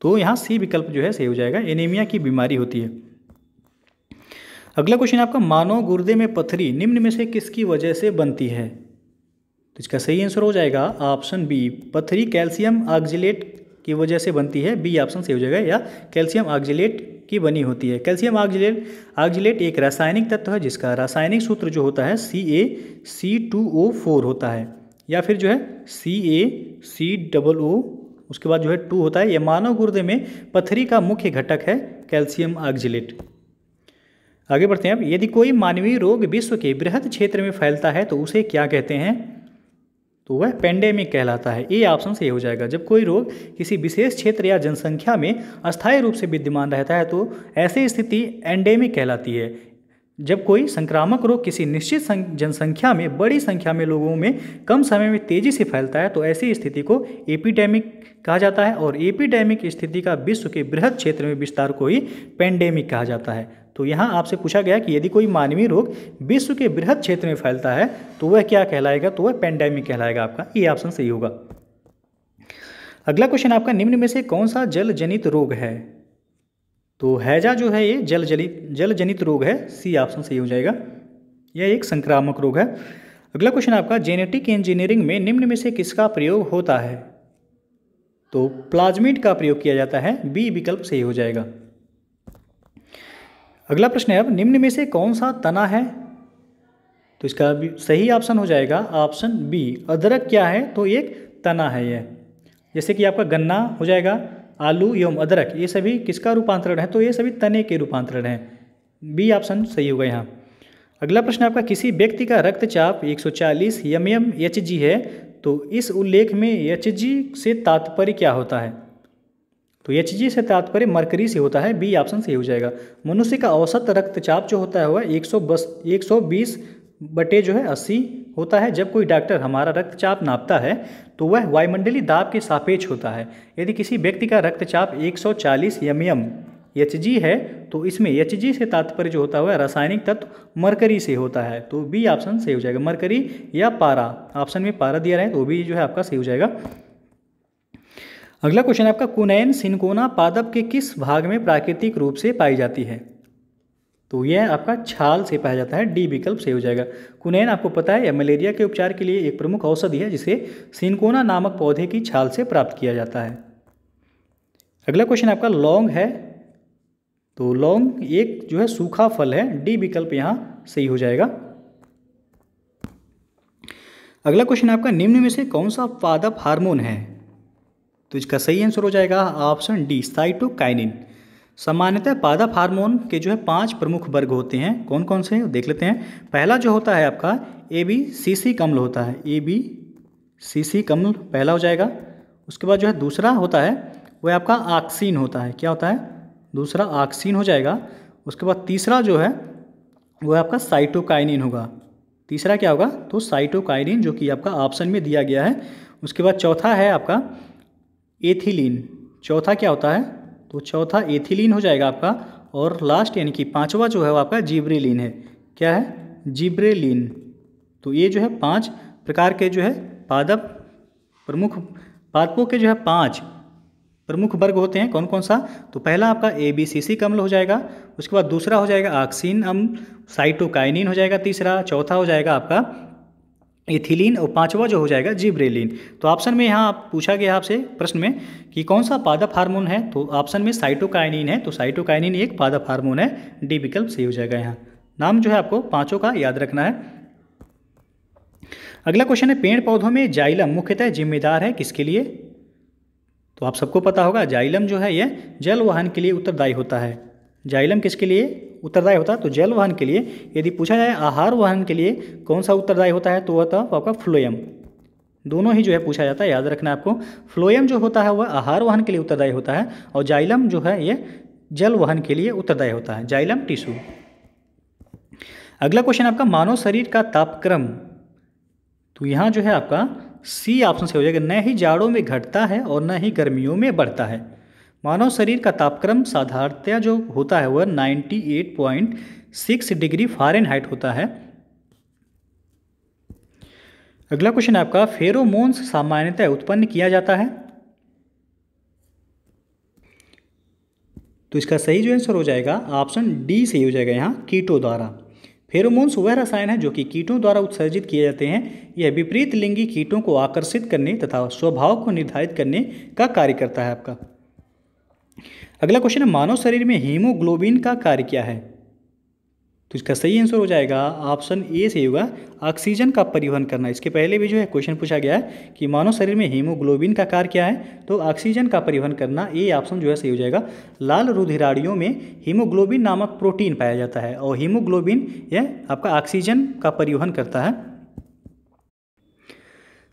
तो यहाँ सी विकल्प जो है सही हो जाएगा एनीमिया की बीमारी होती है अगला क्वेश्चन आपका मानव गुर्दे में पथरी निम्न में से किसकी वजह से बनती है तो इसका सही आंसर हो जाएगा ऑप्शन बी पथरी कैल्शियम ऑक्जिलेट की वजह से बनती है बी ऑप्शन सही हो जाएगा या कैल्शियम ऑक्जिलेट की बनी होती है कैल्शियम ऑक्जिलेट ऑक्जिलेट एक रासायनिक तत्व है जिसका रासायनिक सूत्र जो होता है सी ए सी टू ओ फोर होता है या फिर जो है सी ए सी डबल ओ उसके बाद जो है टू होता है यह मानव गुर्दे में पथरी का मुख्य घटक है कैल्शियम ऑक्जिलेट आगे बढ़ते हैं अब यदि कोई मानवीय रोग विश्व के बृहद क्षेत्र में फैलता है तो उसे क्या कहते हैं तो वह पेंडेमिक कहलाता है ए ऑप्शन सही हो जाएगा जब कोई रोग किसी विशेष क्षेत्र या जनसंख्या में अस्थायी रूप से विद्यमान रहता है तो ऐसी स्थिति एंडेमिक कहलाती है जब कोई संक्रामक रोग किसी निश्चित जनसंख्या में बड़ी संख्या में लोगों में कम समय में तेजी से फैलता है तो ऐसी स्थिति को एपिडेमिक कहा जाता है और एपिडेमिक स्थिति का विश्व के बृहद क्षेत्र में विस्तार को ही पेंडेमिक कहा जाता है तो यहाँ आपसे पूछा गया कि यदि कोई मानवीय रोग विश्व के बृहद क्षेत्र में फैलता है तो वह क्या कहलाएगा तो वह पेंडेमिक कहलाएगा आपका ये ऑप्शन सही होगा अगला क्वेश्चन आपका निम्न में से कौन सा जल जनित रोग है तो हैजा जो है ये जल जनित जल जनित रोग है सी ऑप्शन सही हो जाएगा यह एक संक्रामक रोग है अगला क्वेश्चन आपका जेनेटिक इंजीनियरिंग में निम्न में से किसका प्रयोग होता है तो प्लाज्मिड का प्रयोग किया जाता है बी विकल्प सही हो जाएगा अगला प्रश्न है अब निम्न में से कौन सा तना है तो इसका सही ऑप्शन हो जाएगा ऑप्शन बी अदरक क्या है तो एक तना है यह जैसे कि आपका गन्ना हो जाएगा आलू एवं अदरक ये सभी किसका रूपांतरण है तो ये सभी तने के रूपांतरण है बी ऑप्शन सही होगा यहाँ अगला प्रश्न आपका किसी व्यक्ति का रक्तचाप 140 सौ एम एम एच जी है तो इस उल्लेख में एच जी से तात्पर्य क्या होता है तो एच जी से तात्पर्य मरकरी से होता है बी ऑप्शन सही हो जाएगा मनुष्य का औसत रक्तचाप जो होता है वह एक सौ बस एक सौ बीस बटे जो है अस्सी होता है जब कोई डॉक्टर हमारा रक्तचाप नापता है तो वह वायुमंडली दाब के सापेक्ष होता है यदि किसी व्यक्ति का रक्तचाप 140 सौ चालीस एम एम एच जी है तो इसमें एच जी से तात्पर्य जो होता है रासायनिक तत्व मरकरी से होता है तो बी ऑप्शन सही हो जाएगा मरकरी या पारा ऑप्शन में पारा दिया रहे तो भी जो है आपका सही हो जाएगा अगला क्वेश्चन है आपका कुनैन सिनकोना पादप के किस भाग में प्राकृतिक रूप से पाई जाती है तो यह आपका छाल से पाया जाता है डी विकल्प से हो जाएगा कुनैन आपको पता है मलेरिया के उपचार के लिए एक प्रमुख औषधि है जिसे सिनकोना नामक पौधे की छाल से प्राप्त किया जाता है अगला क्वेश्चन आपका लौंग है तो लौंग एक जो है सूखा फल है डी विकल्प यहाँ सही हो जाएगा अगला क्वेश्चन आपका निम्न में से कौन सा पादप हार्मोन है तो इसका सही आंसर हो जाएगा ऑप्शन डी साइटोकाइनिन सामान्यतः पादप हार्मोन के जो है पांच प्रमुख वर्ग होते हैं कौन कौन से देख लेते हैं पहला जो होता है आपका ए बी सी सी कमल होता है ए बी सी सी कमल पहला हो जाएगा उसके बाद जो है दूसरा होता है वह आपका आक्सीन होता है क्या होता है दूसरा आक्सीन हो जाएगा उसके बाद तीसरा जो है वह आपका साइटोकाइनिन होगा तीसरा क्या होगा तो साइटोकाइनिन जो कि आपका ऑप्शन में दिया गया है उसके बाद चौथा है आपका एथिलीन चौथा क्या होता है तो चौथा एथिलीन हो जाएगा आपका और लास्ट यानी कि पांचवा जो है वो आपका जिब्रेलिन है क्या है जिब्रेलिन तो ये जो है पांच प्रकार के जो है पादप प्रमुख पादपों के जो है पांच प्रमुख वर्ग होते हैं कौन कौन सा तो पहला आपका ए बी सी सी का अम्ल हो जाएगा उसके बाद दूसरा हो जाएगा ऑक्सीन अम्ल साइटोकाइनिन हो जाएगा तीसरा चौथा हो जाएगा आपका एथिलीन और पांचवा जो हो जाएगा जिब्रेलिन तो ऑप्शन में यहाँ पूछा गया आपसे प्रश्न में कि कौन सा पादप हार्मोन है तो ऑप्शन में साइटोकाइनिन है तो साइटोकाइनिन एक पादप हार्मोन है डी विकल्प सही हो जाएगा यहाँ नाम जो है आपको पांचों का याद रखना है अगला क्वेश्चन है पेड़ पौधों में जाइलम मुख्यतः जिम्मेदार है किसके लिए तो आप सबको पता होगा जाइलम जो है यह जल वाहन के लिए उत्तरदायी होता है जाइलम किसके लिए उत्तरदायी होता है तो जल वहन के लिए यदि पूछा जाए आहार वहन के लिए कौन सा उत्तरदायी होता है तो वह था आपका फ्लोएम दोनों ही जो है पूछा जाता है याद रखना आपको फ्लोएम जो होता है वह आहार वहन के लिए उत्तरदायी होता है और जाइलम जो है ये जल वहन के लिए उत्तरदायी होता है जाइलम टिश्यू अगला क्वेश्चन आपका मानव शरीर का तापक्रम तो यहाँ जो है आपका सी ऑप्शन से हो जाएगा न ही जाड़ों में घटता है और न ही गर्मियों में बढ़ता है मानव शरीर का तापक्रम साधारणतया जो होता है वह 98.6 डिग्री फारेनहाइट होता है अगला क्वेश्चन आपका फेरोमोन्स सामान्यतः उत्पन्न किया जाता है तो इसका सही जो आंसर हो जाएगा ऑप्शन डी सही हो जाएगा यहाँ कीटों द्वारा फेरोमोन्स वह रसायन है जो कि कीटों द्वारा उत्सर्जित किए जाते हैं यह विपरीत लिंगी कीटों को आकर्षित करने तथा स्वभाव को निर्धारित करने का कार्य करता है आपका अगला क्वेश्चन है मानव शरीर में हीमोग्लोबिन का कार्य क्या है तो इसका सही आंसर हो जाएगा ऑप्शन ए से होगा ऑक्सीजन का परिवहन करना इसके पहले भी जो है क्वेश्चन पूछा गया है कि मानव शरीर में हीमोग्लोबिन का कार्य क्या है तो ऑक्सीजन का परिवहन करना ये ऑप्शन जो है सही हो जाएगा लाल रुधिराड़ियों में हीमोग्लोबिन नामक प्रोटीन पाया जाता है और हीमोग्लोबिन यह आपका ऑक्सीजन का परिवहन करता है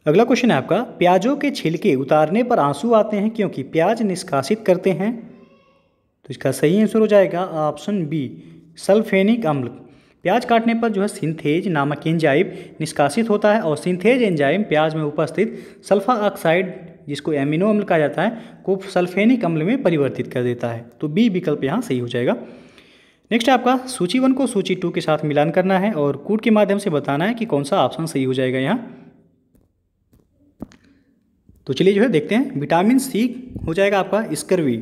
अगला क्वेश्चन है आपका प्याजों के छिलके उतारने पर आंसू आते हैं क्योंकि प्याज निष्कासित करते हैं तो इसका सही आंसर हो जाएगा ऑप्शन बी सल्फेनिक अम्ल प्याज काटने पर जो है सिंथेज नामक एंजाइम निष्कासित होता है और सिंथेज एंजाइम प्याज में उपस्थित सल्फा ऑक्साइड जिसको एमिनो अम्ल कहा जाता है को सल्फेनिक अम्ल में परिवर्तित कर देता है तो बी विकल्प यहाँ सही हो जाएगा नेक्स्ट आपका सूची वन को सूची टू के साथ मिलान करना है और कूट के माध्यम से बताना है कि कौन सा ऑप्शन सही हो जाएगा यहाँ तो चलिए जो है देखते हैं विटामिन सी हो जाएगा आपका स्कर्वी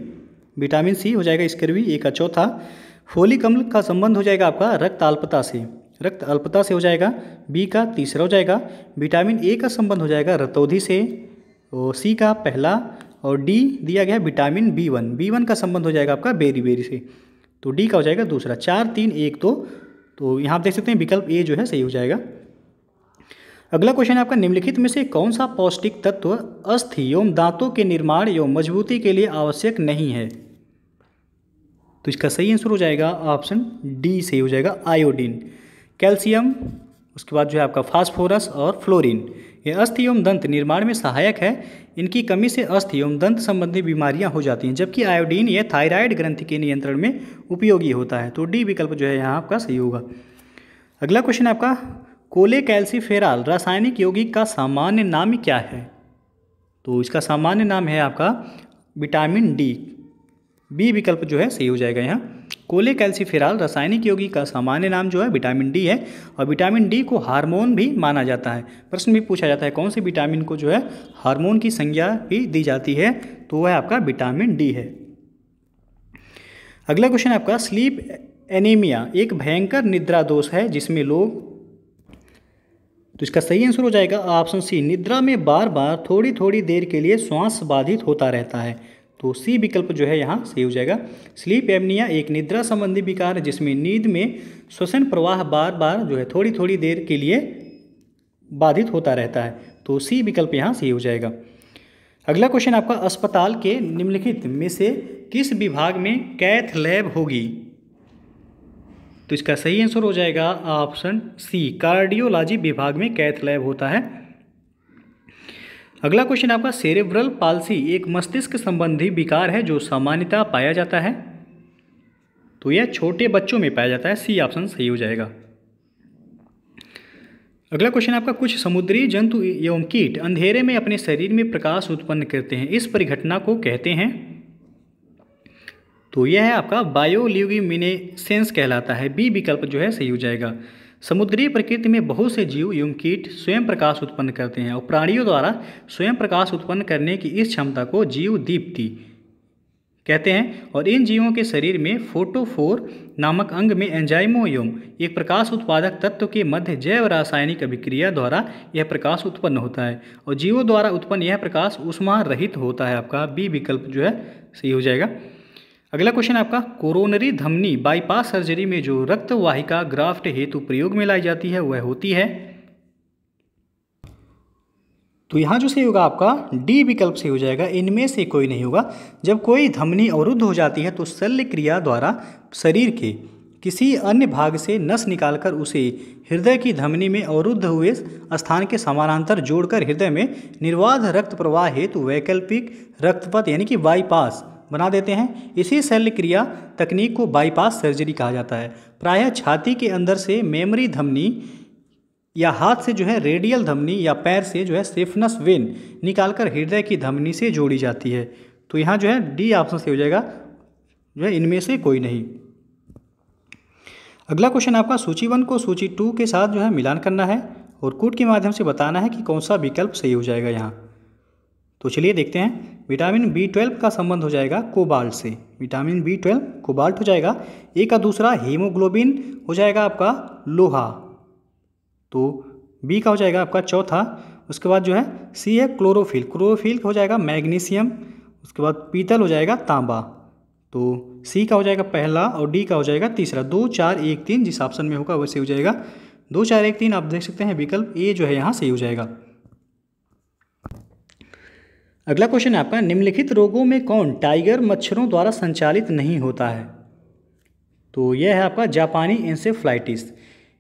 विटामिन सी हो जाएगा स्कर्वी ए का चौथा फोलिक अम्ल का संबंध हो जाएगा आपका रक्त अल्पता से रक्त अल्पता से हो जाएगा बी का तीसरा हो जाएगा विटामिन ए का संबंध हो जाएगा रतौधि से और सी का पहला और डी दिया गया vitamin B one B one का संबंध हो जाएगा आपका बेरी बेरी से तो डी का हो जाएगा दूसरा चार तीन एक दो तो यहाँ आप देख सकते हैं विकल्प ए जो है सही हो जाएगा अगला क्वेश्चन है आपका निम्नलिखित में से कौन सा पौष्टिक तत्व अस्थि एवं दांतों के निर्माण एवं मजबूती के लिए आवश्यक नहीं है तो इसका सही आंसर हो जाएगा ऑप्शन डी सही हो जाएगा आयोडीन कैल्शियम उसके बाद जो है आपका फास्फोरस और फ्लोरीन ये अस्थि एवं दंत निर्माण में सहायक है इनकी कमी से अस्थि एवं दंत संबंधी बीमारियां हो जाती हैं जबकि आयोडीन यह थायराइड ग्रंथि के नियंत्रण में उपयोगी होता है तो डी विकल्प जो है यहाँ आपका सही होगा अगला क्वेश्चन आपका कोले कैल्सीफेराल रासायनिक यौगिक का सामान्य नाम क्या है तो इसका सामान्य नाम है आपका विटामिन डी बी विकल्प जो है सही हो जाएगा यहाँ कोले कैल्सीफेराल रासायनिक योगी का सामान्य नाम जो है विटामिन डी है और विटामिन डी को हार्मोन भी माना जाता है प्रश्न भी पूछा जाता है कौन से विटामिन को जो है हार्मोन की संज्ञा भी दी जाती है तो वह आपका विटामिन डी है अगला क्वेश्चन आपका स्लीप एनीमिया एक भयंकर निद्रा दोष है जिसमें लोग तो इसका सही आंसर हो जाएगा ऑप्शन सी निद्रा में बार बार थोड़ी थोड़ी देर के लिए श्वास बाधित होता रहता है तो सी विकल्प जो है यहाँ सही हो जाएगा स्लीप एमनिया एक निद्रा संबंधी विकार है जिसमें नींद में श्वसन प्रवाह बार बार जो है थोड़ी थोड़ी देर के लिए बाधित होता रहता है तो सी विकल्प यहाँ सही हो जाएगा अगला क्वेश्चन आपका अस्पताल के निम्नलिखित में से किस विभाग में कैथ लैब होगी तो इसका सही आंसर हो जाएगा ऑप्शन सी कार्डियोलॉजी विभाग में कैथ लैब होता है अगला क्वेश्चन आपका सेरेब्रल पालसी एक मस्तिष्क संबंधी विकार है जो सामान्यता पाया जाता है तो यह छोटे बच्चों में पाया जाता है सी ऑप्शन सही हो जाएगा अगला क्वेश्चन आपका कुछ समुद्री जंतु एवं कीट अंधेरे में अपने शरीर में प्रकाश उत्पन्न करते हैं इस परिघटना को कहते हैं तो यह है आपका बायोल्यूगिमिनेसेंस कहलाता है बी विकल्प जो है सही हो जाएगा समुद्रीय प्रकृति में बहुत से जीव एवं कीट स्वयं प्रकाश उत्पन्न करते हैं और प्राणियों द्वारा स्वयं प्रकाश उत्पन्न करने की इस क्षमता को जीव दीप्ति कहते हैं और इन जीवों के शरीर में फोटोफोर नामक अंग में एंजाइमो एवं एक प्रकाश उत्पादक तत्व के मध्य जैव रासायनिक अभिक्रिया द्वारा यह प्रकाश उत्पन्न होता है और जीवों द्वारा उत्पन्न यह प्रकाश उष्मा रहित होता है आपका बी विकल्प जो है सही हो जाएगा अगला क्वेश्चन आपका कोरोनरी धमनी बाईपास सर्जरी में जो रक्त वाहिका ग्राफ्ट हेतु प्रयोग में लाई जाती है वह होती है तो यहाँ जो सही होगा आपका डी विकल्प से हो जाएगा इनमें से कोई नहीं होगा जब कोई धमनी अवरुद्ध हो जाती है तो शल्य क्रिया द्वारा शरीर के किसी अन्य भाग से नस निकालकर उसे हृदय की धमनी में अवरुद्ध हुए स्थान के समानांतर जोड़कर हृदय में निर्वाध रक्त प्रवाह हेतु वैकल्पिक रक्तपथ यानी कि बाईपास बना देते हैं इसी शल्य क्रिया तकनीक को बाईपास सर्जरी कहा जाता है प्रायः छाती के अंदर से मेमरी धमनी या हाथ से जो है रेडियल धमनी या पैर से जो है सेफनस वेन निकालकर हृदय की धमनी से जोड़ी जाती है तो यहाँ जो है डी ऑप्शन से हो जाएगा जो है इनमें से कोई नहीं अगला क्वेश्चन आपका सूची वन को सूची टू के साथ जो है मिलान करना है और कूट के माध्यम से बताना है कि कौन सा विकल्प सही हो जाएगा यहाँ तो चलिए देखते हैं विटामिन बी ट्वेल्व का संबंध हो जाएगा कोबाल्ट से विटामिन बी ट्वेल्व कोबाल्ट हो जाएगा ए का दूसरा हीमोग्लोबिन हो जाएगा आपका लोहा तो बी का हो जाएगा आपका चौथा उसके बाद जो है सी है क्लोरोफिल क्लोरोफिल हो जाएगा मैग्नीशियम उसके बाद पीतल हो जाएगा तांबा तो सी का हो जाएगा पहला और डी का हो जाएगा तीसरा दो चार एक तीन जिस ऑप्शन में होगा वैसे हो जाएगा दो चार एक तीन आप देख सकते हैं विकल्प ए जो है यहाँ सही हो जाएगा अगला क्वेश्चन है आपका निम्नलिखित रोगों में कौन टाइगर मच्छरों द्वारा संचालित नहीं होता है तो यह है आपका जापानी इंसेफ्लाइटिस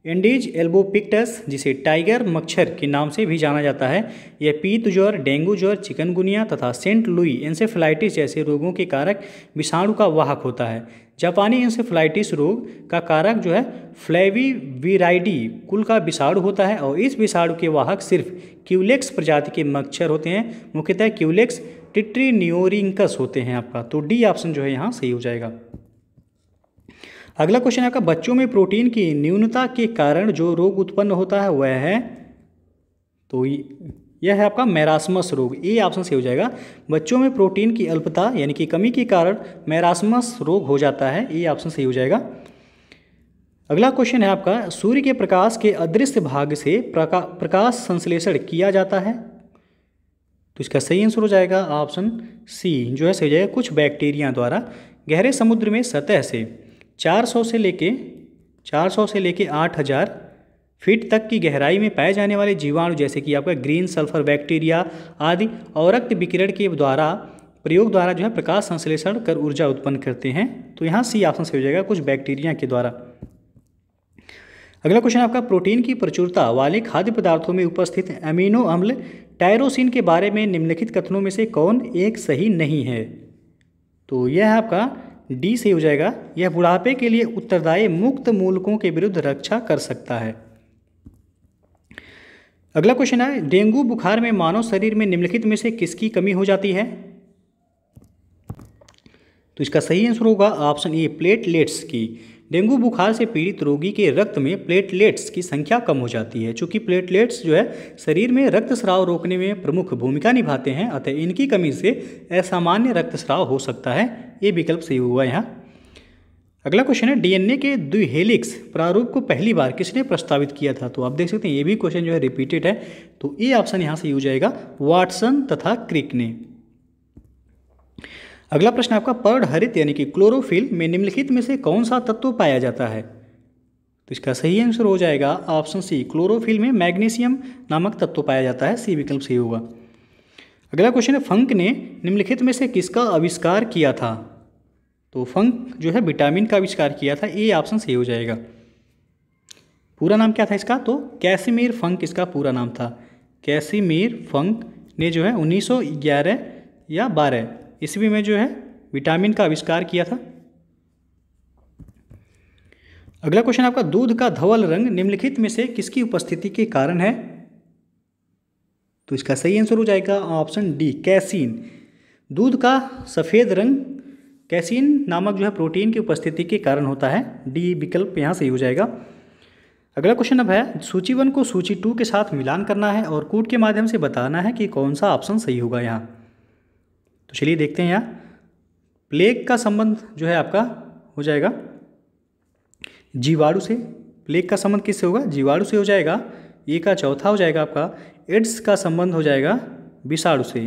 एंडीज एल्बोपिक्टस जिसे टाइगर मच्छर के नाम से भी जाना जाता है यह पीत ज्वर डेंगू ज्वर चिकनगुनिया तथा सेंट लुई इंसेफ्लाइटिस जैसे रोगों के कारक विषाणु का वाहक होता है जापानी इंसेफ्लाइटिस रोग का कारक जो है फ्लेवीविराइडी कुल का विषाणु होता है और इस विषाणु के वाहक सिर्फ क्यूलेक्स प्रजाति के मच्छर होते हैं मुख्यतः क्यूलेक्स टिट्रीनियोरिंकस होते हैं आपका तो डी ऑप्शन जो है यहाँ सही हो जाएगा अगला क्वेश्चन आपका बच्चों में प्रोटीन की न्यूनता के कारण जो रोग उत्पन्न होता है वह है तो यह है आपका मैरासमस रोग ए ऑप्शन से हो जाएगा बच्चों में प्रोटीन की अल्पता यानी कि कमी के कारण मैरासमस रोग हो जाता है ए ऑप्शन सही हो जाएगा अगला क्वेश्चन है आपका सूर्य के प्रकाश के अदृश्य भाग से प्रका, प्रकाश संश्लेषण किया जाता है तो इसका सही आंसर हो जाएगा ऑप्शन सी जो है सही हो जाएगा कुछ बैक्टीरिया द्वारा गहरे समुद्र में सतह से 400 से लेके 400 से लेके 8000 फीट तक की गहराई में पाए जाने वाले जीवाणु जैसे कि आपका ग्रीन सल्फर बैक्टीरिया आदि और रक्त विकिरण के द्वारा प्रयोग द्वारा जो है प्रकाश संश्लेषण कर ऊर्जा उत्पन्न करते हैं तो यहाँ सी ऑप्शन सही हो जाएगा कुछ बैक्टीरिया के द्वारा अगला क्वेश्चन आपका प्रोटीन की प्रचुरता वाले खाद्य पदार्थों में उपस्थित अमीनो अम्ल टायरोसिन के बारे में निम्नलिखित कथनों में से कौन एक सही नहीं है तो यह है आपका डी से हो जाएगा यह बुढ़ापे के लिए उत्तरदायी मुक्त मूलकों के विरुद्ध रक्षा कर सकता है अगला क्वेश्चन है डेंगू बुखार में मानव शरीर में निम्नलिखित में से किसकी कमी हो जाती है तो इसका सही आंसर होगा ऑप्शन ए प्लेटलेट्स की डेंगू बुखार से पीड़ित रोगी के रक्त में प्लेटलेट्स की संख्या कम हो जाती है चूंकि प्लेटलेट्स जो है शरीर में रक्त स्राव रोकने में प्रमुख भूमिका निभाते हैं अतः इनकी कमी से असामान्य रक्तस्राव हो सकता है ये विकल्प सही हुआ यहाँ अगला क्वेश्चन है डीएनए के द्विहेलिक्स प्रारूप को पहली बार किसने प्रस्तावित किया था तो आप देख सकते हैं ये भी क्वेश्चन जो है रिपीटेड है तो ये ऑप्शन यहाँ से हो जाएगा वाटसन तथा क्रिक ने अगला प्रश्न आपका पर्ड हरित यानी कि क्लोरोफिल में निम्नलिखित में से कौन सा तत्व पाया जाता है तो इसका सही आंसर हो जाएगा ऑप्शन सी क्लोरोफिल में मैग्नीशियम नामक तत्व पाया जाता है सी विकल्प सही होगा अगला क्वेश्चन है फंक ने निम्नलिखित में से किसका आविष्कार किया था तो फंक जो है विटामिन का आविष्कार किया था ए ऑप्शन सही हो जाएगा पूरा नाम क्या था इसका तो कैसीमेर फंक इसका पूरा नाम था कैसीमेर फंक ने जो है 1911 या 12 ईस्वी में जो है विटामिन का आविष्कार किया था अगला क्वेश्चन आपका दूध का धवल रंग निम्नलिखित में से किसकी उपस्थिति के कारण है तो इसका सही आंसर हो जाएगा ऑप्शन डी कैसीन दूध का सफ़ेद रंग कैसीन नामक जो है प्रोटीन की उपस्थिति के कारण होता है डी विकल्प यहाँ सही हो जाएगा अगला क्वेश्चन अब है सूची वन को सूची टू के साथ मिलान करना है और कूट के माध्यम से बताना है कि कौन सा ऑप्शन सही होगा यहाँ तो चलिए देखते हैं यहाँ प्लेग का संबंध जो है आपका हो जाएगा जीवाणु से प्लेग का संबंध किससे होगा जीवाणु से हो जाएगा ये का चौथा हो जाएगा आपका एड्स का संबंध हो जाएगा विषाणु से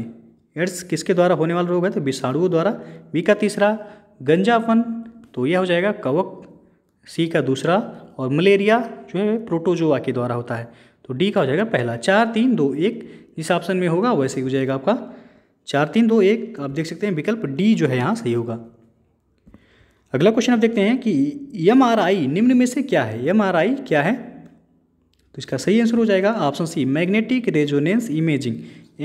एड्स किसके द्वारा होने वाला रोग है तो विषाणुओं द्वारा बी का तीसरा गंजापन तो यह हो जाएगा कवक सी का दूसरा और मलेरिया जो है प्रोटोजोआ के द्वारा होता है तो डी का हो जाएगा पहला चार तीन दो एक जिस ऑप्शन में होगा वैसे ही हो जाएगा आपका चार तीन दो एक आप देख सकते हैं विकल्प डी जो है यहाँ सही होगा अगला क्वेश्चन आप देखते हैं कि एम निम्न में से क्या है एम क्या है तो इसका सही आंसर हो जाएगा option C magnetic resonance imaging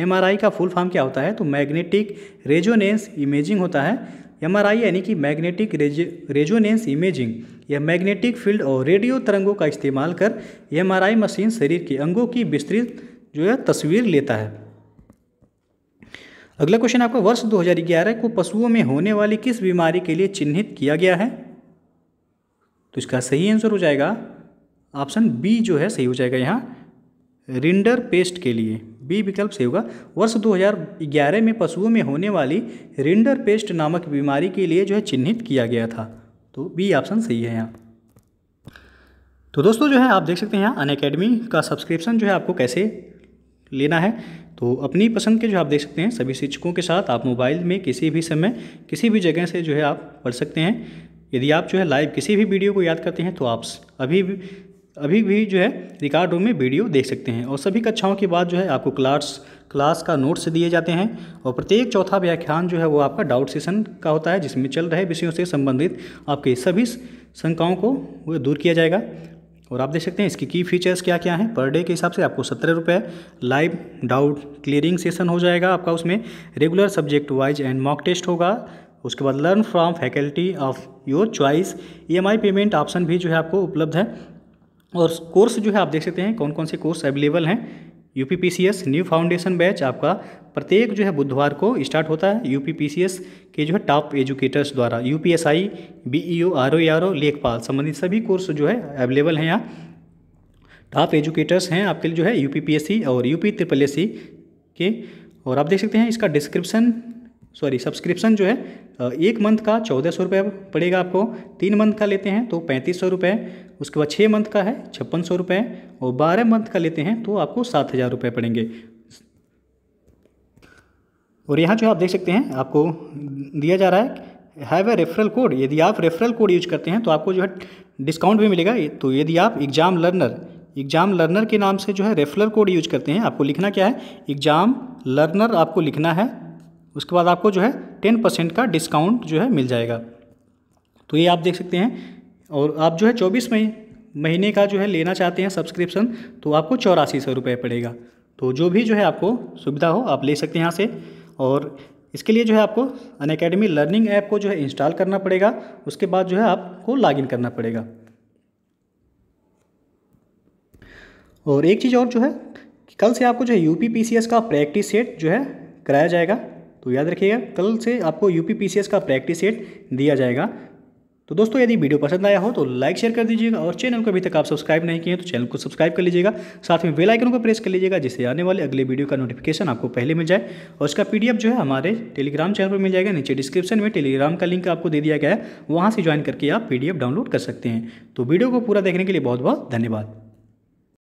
MRI का फुल फॉर्म क्या होता है तो मैग्नेटिक रेजोनेंस इमेजिंग होता है एमआरआई यानी कि मैग्नेटिक रेजोनेंस इमेजिंग यह मैग्नेटिक फील्ड और रेडियो तरंगों का इस्तेमाल कर एम मशीन शरीर के अंगों की विस्तृत जो है तस्वीर लेता है अगला क्वेश्चन आपका वर्ष 2011 को पशुओं में होने वाली किस बीमारी के लिए चिन्हित किया गया है तो इसका सही आंसर हो जाएगा ऑप्शन बी जो है सही हो जाएगा यहाँ रिंडर पेस्ट के लिए बी विकल्प सही होगा वर्ष 2011 में पशुओं में होने वाली रिंडर पेस्ट नामक बीमारी के लिए जो है चिन्हित किया गया था तो बी ऑप्शन सही है यहाँ तो दोस्तों जो है आप देख सकते हैं यहाँ अन का सब्सक्रिप्शन जो है आपको कैसे लेना है तो अपनी पसंद के जो आप देख सकते हैं सभी शिक्षकों के साथ आप मोबाइल में किसी भी समय किसी भी जगह से जो है आप पढ़ सकते हैं यदि आप जो है लाइव किसी भी वीडियो को याद करते हैं तो आप अभी अभी भी जो है रिकॉर्ड रूम में वीडियो देख सकते हैं और सभी कक्षाओं के बाद जो है आपको क्लास क्लास का नोट्स दिए जाते हैं और प्रत्येक चौथा व्याख्यान जो है वो आपका डाउट सेशन का होता है जिसमें चल रहे विषयों से संबंधित आपके सभी शंकाओं को दूर किया जाएगा और आप देख सकते हैं इसकी की फीचर्स क्या क्या हैं पर डे के हिसाब से आपको सत्रह रुपये लाइव डाउट क्लियरिंग सेशन हो जाएगा आपका उसमें regular subject wise and mock test होगा उसके बाद learn from faculty of your choice EMI payment option भी जो है आपको उपलब्ध है और कोर्स जो है आप देख सकते हैं कौन कौन से कोर्स अवेलेबल हैं U P P C S new foundation batch आपका प्रत्येक जो है बुधवार को स्टार्ट होता है U P P C S के जो है टॉप एजुकेटर्स द्वारा U P S I B E O R O R O लेखपाल संबंधित सभी कोर्स जो है अवेलेबल हैं यहाँ टॉप एजुकेटर्स हैं आपके लिए जो है U P P S C और U P triple S C के और आप देख सकते हैं इसका डिस्क्रिप्शन सॉरी सब्सक्रिप्शन जो है एक मंथ का चौदह सौ रुपये पड़ेगा आपको तीन मंथ का लेते हैं तो पैंतीस सौ रुपये उसके बाद छः मंथ का है छप्पन सौ रुपये और बारह मंथ का लेते हैं तो आपको सात हज़ार रुपये पड़ेंगे और यहाँ जो आप देख सकते हैं आपको दिया जा रहा है हैव ए रेफरल कोड यदि आप रेफरल कोड यूज करते हैं तो आपको जो है डिस्काउंट भी मिलेगा तो यदि आप एग्जाम लर्नर एग्जाम लर्नर के नाम से जो है रेफरल कोड यूज करते हैं आपको लिखना क्या है एग्जाम लर्नर आपको लिखना है उसके बाद आपको जो है टेन परसेंट का डिस्काउंट जो है मिल जाएगा तो ये आप देख सकते हैं और आप जो है चौबीस मई महीने का जो है लेना चाहते हैं सब्सक्रिप्शन तो आपको चौरासी सौ रुपये पड़ेगा तो जो भी जो है आपको सुविधा हो आप ले सकते हैं यहाँ से और इसके लिए जो है आपको अन अकेडमी लर्निंग ऐप को जो है इंस्टॉल करना पड़ेगा उसके बाद जो है आपको लॉगिन करना पड़ेगा और एक चीज़ और जो है कि कल से आपको जो है यू का प्रैक्टिस सेट जो है कराया जाएगा तो याद रखिएगा कल से आपको यू का प्रैक्टिस सेट दिया जाएगा तो दोस्तों यदि वीडियो पसंद आया हो तो लाइक शेयर कर दीजिएगा और चैनल को अभी तक आप सब्सक्राइब नहीं किए हैं तो चैनल को सब्सक्राइब कर लीजिएगा साथ में बेल आइकन को प्रेस कर लीजिएगा जिससे आने वाले अगले वीडियो का नोटिफिकेशन आपको पहले मिल जाए और उसका पीडीएफ जो है हमारे टेलीग्राम चैनल पर मिल जाएगा नीचे डिस्क्रिप्शन में टेलीग्राम का लिंक आपको दे दिया गया है वहाँ से ज्वाइन करके आप पी डाउनलोड कर सकते हैं तो वीडियो को पूरा देखने के लिए बहुत बहुत धन्यवाद